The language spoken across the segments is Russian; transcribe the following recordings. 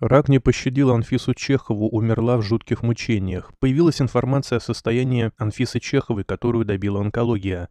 Рак не пощадил Анфису Чехову, умерла в жутких мучениях. Появилась информация о состоянии Анфисы Чеховой, которую добила онкология.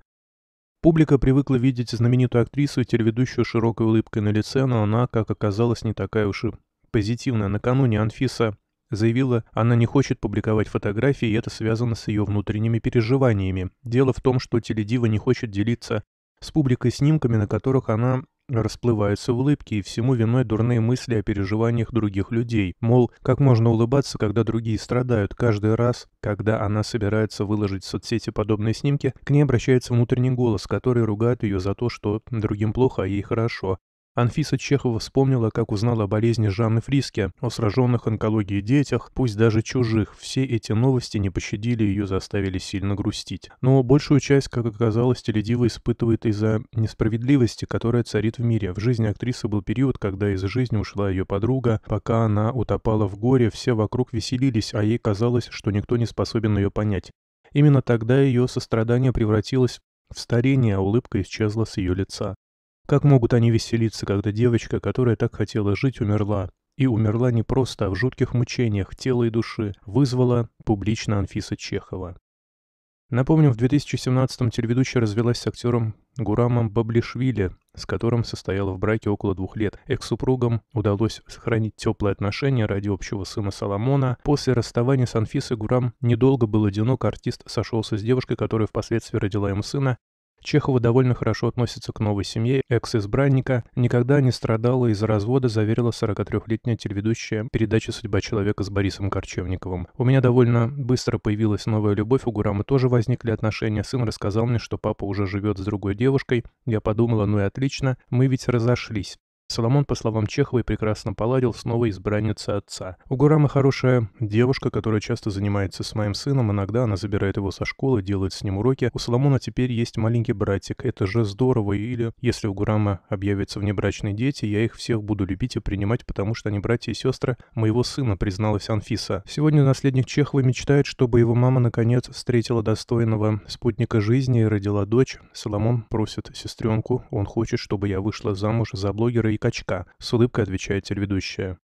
Публика привыкла видеть знаменитую актрису и телеведущую широкой улыбкой на лице, но она, как оказалось, не такая уж и позитивная. Накануне Анфиса заявила, она не хочет публиковать фотографии, и это связано с ее внутренними переживаниями. Дело в том, что теледива не хочет делиться с публикой снимками, на которых она Расплываются в улыбке, и всему виной дурные мысли о переживаниях других людей. Мол, как можно улыбаться, когда другие страдают? Каждый раз, когда она собирается выложить в соцсети подобные снимки, к ней обращается внутренний голос, который ругает ее за то, что другим плохо, а ей хорошо. Анфиса Чехова вспомнила, как узнала о болезни Жанны Фриске, о сраженных онкологией детях, пусть даже чужих. Все эти новости не пощадили ее, заставили сильно грустить. Но большую часть, как оказалось, Теледива испытывает из-за несправедливости, которая царит в мире. В жизни актрисы был период, когда из жизни ушла ее подруга. Пока она утопала в горе, все вокруг веселились, а ей казалось, что никто не способен ее понять. Именно тогда ее сострадание превратилось в старение, а улыбка исчезла с ее лица. Как могут они веселиться, когда девочка, которая так хотела жить, умерла? И умерла не просто, а в жутких мучениях тела и души, вызвала публично Анфиса Чехова. Напомним, в 2017-м телеведущая развелась с актером Гурамом Баблишвили, с которым состояла в браке около двух лет. Экс-супругам удалось сохранить теплые отношения ради общего сына Соломона. После расставания с Анфисой Гурам недолго был одинок, артист сошелся с девушкой, которая впоследствии родила ему сына, Чехова довольно хорошо относится к новой семье экс-избранника, никогда не страдала из-за развода, заверила 43-летняя телеведущая передачи «Судьба человека» с Борисом Корчевниковым. У меня довольно быстро появилась новая любовь, у Гурама тоже возникли отношения. Сын рассказал мне, что папа уже живет с другой девушкой. Я подумала, ну и отлично, мы ведь разошлись. Соломон, по словам Чеховой, прекрасно поладил с новой избранницей отца. У Гурама хорошая девушка, которая часто занимается с моим сыном, иногда она забирает его со школы, делает с ним уроки. У Соломона теперь есть маленький братик, это же здорово, или если у Гурама объявятся внебрачные дети, я их всех буду любить и принимать, потому что они братья и сестры моего сына, призналась Анфиса. Сегодня наследник Чехова мечтает, чтобы его мама наконец встретила достойного спутника жизни и родила дочь. Соломон просит сестренку, он хочет, чтобы я вышла замуж за блогера и качка», — с улыбкой отвечает телеведущая.